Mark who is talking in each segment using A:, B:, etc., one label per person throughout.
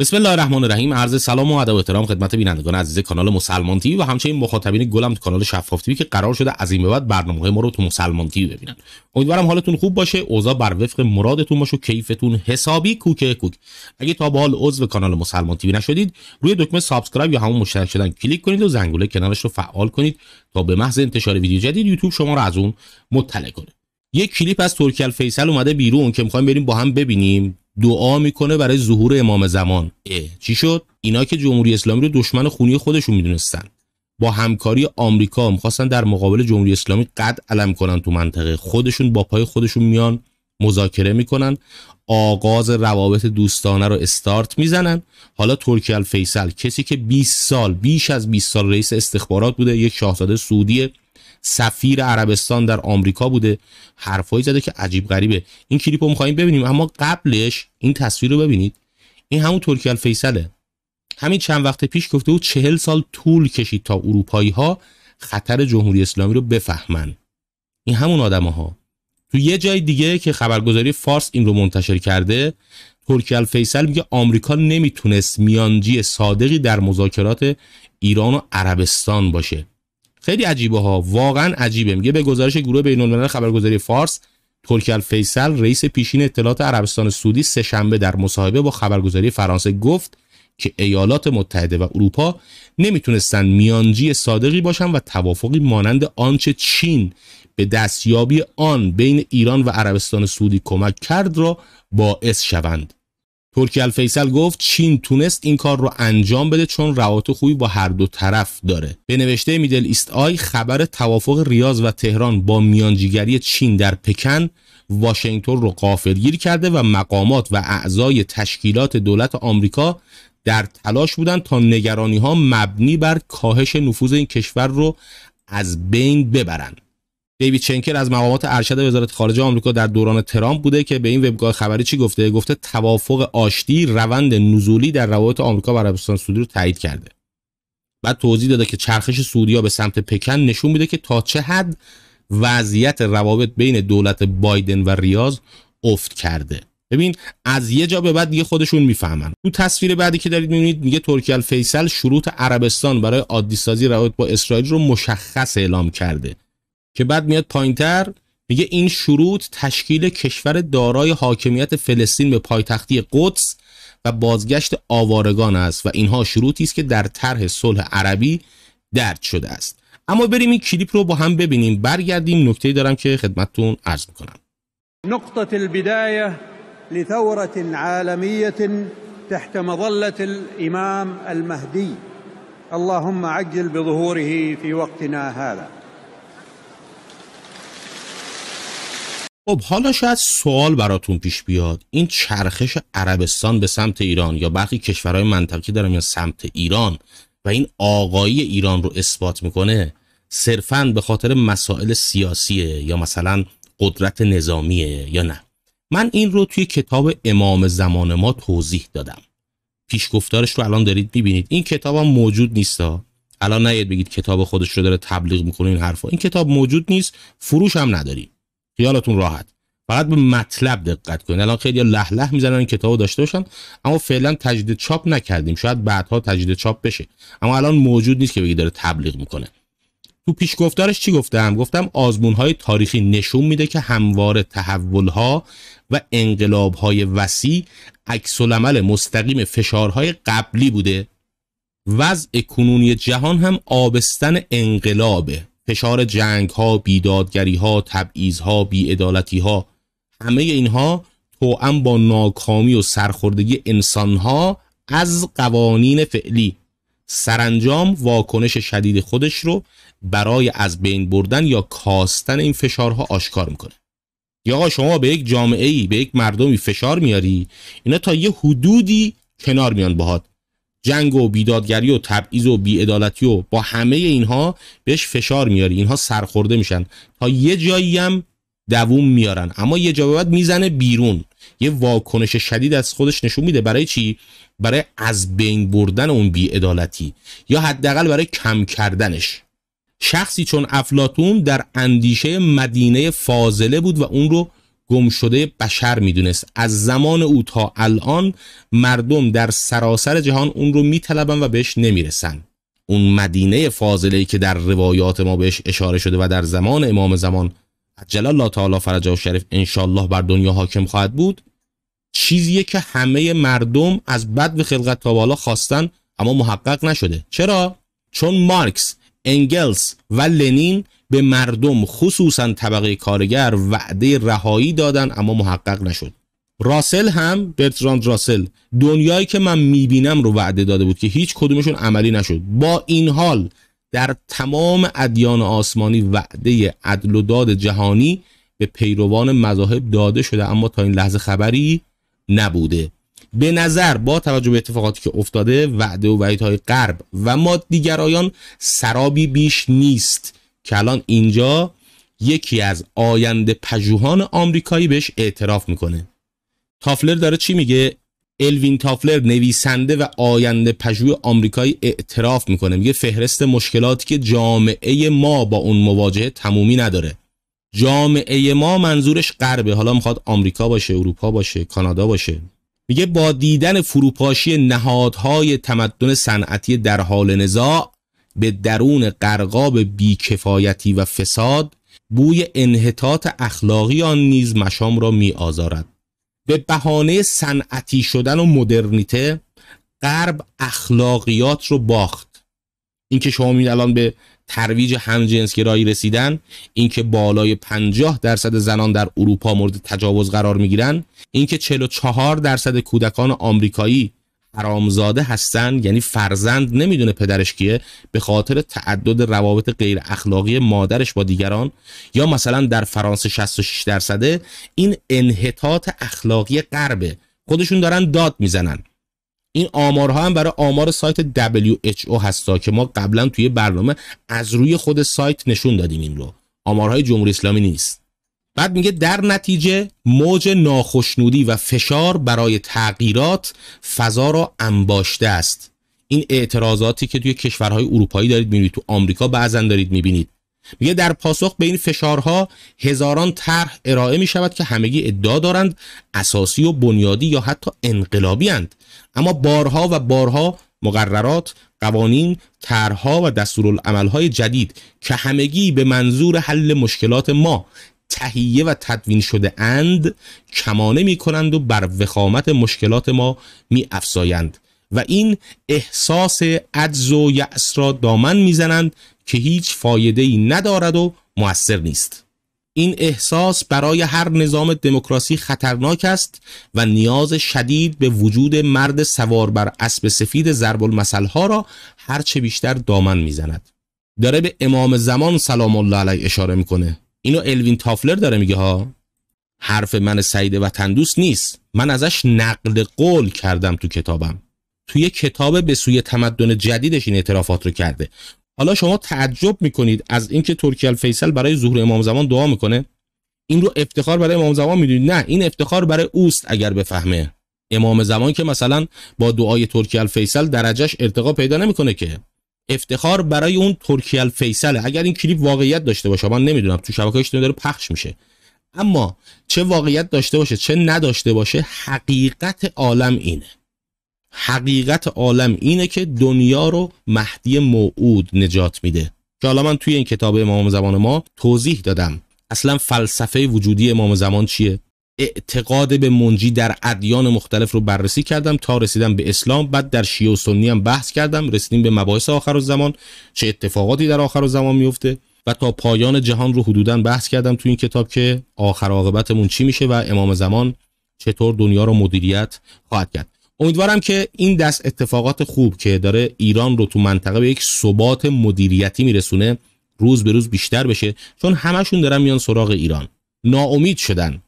A: بسم الله الرحمن الرحیم عرض سلام و ادب و احترام خدمت بینندگان عزیز کانال مسلمان تیوی و همچنین مخاطبین گلم تو کانال شفاف تی که قرار شده از این به بعد برنامه ما رو تو مسلمان ببینن امیدوارم حالتون خوب باشه اوضاع بر وفق مرادتون باشه و کیفتون حسابی کوک کوک اگه تا به حال عضو کانال مسلمان تیوی نشدید روی دکمه سابسکرایب یا همون مشترک شدن کلیک کنید و زنگوله کانالش رو فعال کنید تا به محض انتشار ویدیو جدید یوتیوب شما رو از اون مطلع کنه یک کلیپ از ترکیل فیصل اومده بیرون که میخوایم بریم با هم ببینیم دعا میکنه برای ظهور امام زمان چی شد اینا که جمهوری اسلامی رو دشمن خونی خودشون میدونستن با همکاری آمریکا میخواستن در مقابل جمهوری اسلامی قد علم کنن تو منطقه خودشون با پای خودشون میان مذاکره میکنن آغاز روابط دوستانه رو استارت میزنن حالا ترکیه الفیصل کسی که 20 سال بیش از 20 سال رئیس استخبارات بوده یک شاهزاده سعودی سفیر عربستان در آمریکا بوده حرفایی زده که عجیب غریبه این کلیپ رو ببینیم اما قبلش این تصویر رو ببینید این همون ترکیه الفیصله همین چند وقت پیش گفته بود چهل سال طول کشید تا اروپایی ها خطر جمهوری اسلامی رو بفهمن این همون آدم‌ها ها تو یه جای دیگه که خبرگزاری فارس این رو منتشر کرده ترکیه الفیصل میگه آمریکا نمیتونست میانجی صادقی در مذاکرات ایران و عربستان باشه خیلی عجیبه ها واقعا عجیبه میگه به گزارش گروه بین‌الملل خبرگزاری فارس ترکی الفیصل رئیس پیشین اطلاعات عربستان سعودی سهشنبه در مصاحبه با خبرگزاری فرانسه گفت که ایالات متحده و اروپا نمیتونستن میانجی صادقی باشن و توافقی مانند آنچه چین به دستیابی آن بین ایران و عربستان سعودی کمک کرد را باعث شوند ترکی الفیصل گفت چین تونست این کار رو انجام بده چون روابط خوبی با هر دو طرف داره به نوشته میدل ایست آی خبر توافق ریاض و تهران با میانجیگری چین در پکن واشنگتن رو قافلگیر کرده و مقامات و اعضای تشکیلات دولت آمریکا در تلاش بودند تا نگرانی ها مبنی بر کاهش نفوذ این کشور رو از بین ببرند دیوید چنکر از مقامات ارشد وزارت خارجه آمریکا در دوران ترامپ بوده که به این وبگاه خبری چی گفته گفته توافق آشتی روند نزولی در روابط آمریکا و عربستان سعودی رو تایید کرده بعد توضیح داده که چرخش سعودیا به سمت پکن نشون میده که تا چه حد وضعیت روابط بین دولت بایدن و ریاض افت کرده ببین از یه جا به بعد دیگه خودشون میفهمن تو تصویر بعدی که دارید میبینید میگه ترکیه الفیصل شروط عربستان برای عادی سازی روابط با اسرائیل رو مشخص اعلام کرده که بعد میاد پایینتر میگه این شروط تشکیل کشور دارای حاکمیت فلسطین به پایتختی قدس و بازگشت آوارگان است و اینها شروطی است که در طرح صلح عربی درد شده است اما بریم این کلیپ رو با هم ببینیم برگردیم نکته دارم که خدمتتون عرض میکنم نقطه البدایه لثوره عالمیه تحت مظله الامام المهدي اللهم عجل بظهوره في وقتنا هذا خب حالا شاید سوال براتون پیش بیاد این چرخش عربستان به سمت ایران یا برخی کشورهای منطقه دارم یا سمت ایران و این آقایی ایران رو اثبات میکنه صرفا به خاطر مسائل سیاسیه یا مثلا قدرت نظامیه یا نه من این رو توی کتاب امام زمان ما توضیح دادم پیشگفتارش رو الان دارید میبینید این کتاب هم موجود نیست الان نید بگید کتاب خودش رو داره تبلیغ میکنه این حرفا این کتاب موجود نیست فروش هم نداریم خیالتون راحت فقط به مطلب دقت کنید الان خیلی لح لح میزنن این کتابو داشته باشن اما فعلا تجدید چاپ نکردیم شاید بعدها تجدید چاپ بشه اما الان موجود نیست که بگی داره تبلیغ میکنه تو پیش گفتارش چی گفتم گفتم آزمون های تاریخی نشون میده که همواره تحول ها و انقلاب های وسیع عکس العمل مستقیم فشارهای قبلی بوده وضع کنونی جهان هم آبستن انقلابه فشار جنگ ها بیدادگری ها تبعیض ها بیعدالتی ها همه اینها توأم با ناکامی و سرخوردگی انسان ها از قوانین فعلی سرانجام واکنش شدید خودش رو برای از بین بردن یا کاستن این فشارها آشکار میکنه یا شما به یک جامعه ای به یک مردمی فشار میاری اینا تا یه حدودی کنار میان باهات جنگ و بیدادگری و تبعیض و بیعدالتی و با همه اینها بهش فشار میاری اینها سرخورده میشن تا یه جایی هم دووم میارن اما یه جا بعد میزنه بیرون یه واکنش شدید از خودش نشون میده برای چی برای از بین بردن اون بیعدالتی یا حداقل برای کم کردنش شخصی چون افلاتون در اندیشه مدینه فاضله بود و اون رو گم شده بشر میدونست از زمان او تا الان مردم در سراسر جهان اون رو میطلبن و بهش نمیرسن اون مدینه فاضله که در روایات ما بهش اشاره شده و در زمان امام زمان عجل الله تعالی فرجه و شریف انشالله بر دنیا حاکم خواهد بود چیزیه که همه مردم از بد به خلقت تا بالا خواستن اما محقق نشده چرا چون مارکس انگلس و لنین به مردم خصوصا طبقه کارگر وعده رهایی دادند اما محقق نشد راسل هم برتراند راسل دنیایی که من میبینم رو وعده داده بود که هیچ کدومشون عملی نشد با این حال در تمام ادیان آسمانی وعده عدل و داد جهانی به پیروان مذاهب داده شده اما تا این لحظه خبری نبوده به نظر با توجه به اتفاقاتی که افتاده وعده و وعیدهای غرب و ما دیگرایان سرابی بیش نیست که الان اینجا یکی از آینده پژوهان آمریکایی بهش اعتراف میکنه تافلر داره چی میگه الوین تافلر نویسنده و آینده پژوه آمریکایی اعتراف میکنه میگه فهرست مشکلاتی که جامعه ما با اون مواجهه تمومی نداره جامعه ما منظورش غربه حالا میخواد آمریکا باشه اروپا باشه کانادا باشه میگه با دیدن فروپاشی نهادهای تمدن صنعتی در حال نزاع به درون قرقاب بیکفایتی و فساد بوی انحطاط اخلاقی آن نیز مشام را می آزارد. به بهانه صنعتی شدن و مدرنیته غرب اخلاقیات رو باخت اینکه شما می الان به ترویج همجنسگرایی رسیدن اینکه بالای 50 درصد زنان در اروپا مورد تجاوز قرار میگیرن اینکه 44 درصد کودکان آمریکایی حرامزاده هستن یعنی فرزند نمیدونه پدرش کیه به خاطر تعدد روابط غیر اخلاقی مادرش با دیگران یا مثلا در فرانسه 66 درصده این انحطاط اخلاقی غربه خودشون دارن داد میزنن این آمارها هم برای آمار سایت WHO هستا که ما قبلا توی برنامه از روی خود سایت نشون دادیم این رو آمارهای جمهوری اسلامی نیست بعد میگه در نتیجه موج ناخشنودی و فشار برای تغییرات فضا را انباشته است این اعتراضاتی که توی کشورهای اروپایی دارید میبینید تو آمریکا بعضا دارید میبینید میگه در پاسخ به این فشارها هزاران طرح ارائه می شود که همگی ادعا دارند اساسی و بنیادی یا حتی انقلابی اند اما بارها و بارها مقررات، قوانین، طرحها و دستورالعملهای جدید که همگی به منظور حل مشکلات ما تهیه و تدوین شده اند کمانه می کنند و بر وخامت مشکلات ما می افزایند و این احساس عجز و یأس را دامن میزنند که هیچ فایده ای ندارد و موثر نیست این احساس برای هر نظام دموکراسی خطرناک است و نیاز شدید به وجود مرد سوار بر اسب سفید ضرب ها را هرچه بیشتر دامن میزند داره به امام زمان سلام الله علیه اشاره میکنه اینو الوین تافلر داره میگه ها حرف من سعید تندوس نیست من ازش نقل قول کردم تو کتابم توی کتاب به سوی تمدن جدیدش این اعترافات رو کرده حالا شما تعجب میکنید از اینکه ترکیه الفیصل برای ظهور امام زمان دعا میکنه این رو افتخار برای امام زمان میدونید نه این افتخار برای اوست اگر بفهمه امام زمان که مثلا با دعای ترکیه الفیصل درجهش ارتقا پیدا نمیکنه که افتخار برای اون ترکیه الفیصل اگر این کلیپ واقعیت داشته باشه من نمیدونم تو شبکه داره پخش میشه اما چه واقعیت داشته باشه چه نداشته باشه حقیقت عالم اینه حقیقت عالم اینه که دنیا رو مهدی موعود نجات میده که حالا من توی این کتاب امام زمان ما توضیح دادم اصلا فلسفه وجودی امام زمان چیه اعتقاد به منجی در ادیان مختلف رو بررسی کردم تا رسیدم به اسلام بعد در شیعه و سنی هم بحث کردم رسیدیم به مباحث آخر و زمان چه اتفاقاتی در آخر و زمان میفته و تا پایان جهان رو حدودا بحث کردم تو این کتاب که آخر عاقبتمون چی میشه و امام زمان چطور دنیا رو مدیریت خواهد کرد امیدوارم که این دست اتفاقات خوب که داره ایران رو تو منطقه به یک ثبات مدیریتی میرسونه روز به روز بیشتر بشه چون همشون دارن میان سراغ ایران ناامید شدن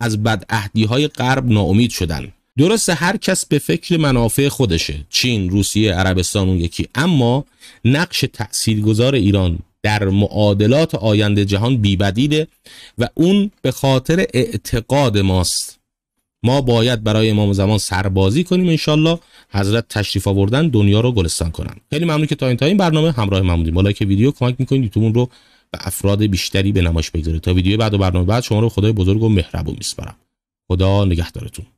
A: از بدعهدی های غرب ناامید شدن درسته هر کس به فکر منافع خودشه چین، روسیه، عربستان اون یکی اما نقش تاثیرگذار ایران در معادلات آینده جهان بیبدیده و اون به خاطر اعتقاد ماست ما باید برای امام زمان سربازی کنیم انشالله حضرت تشریف آوردن دنیا رو گلستان کنن خیلی ممنون که تا این تا این برنامه همراه من بودیم بالا که ویدیو کمک میکنید اون رو به افراد بیشتری به نمایش بگذاره تا ویدیو بعد و برنامه بعد شما رو خدای بزرگ و مهربون میسپارم خدا نگهدارتون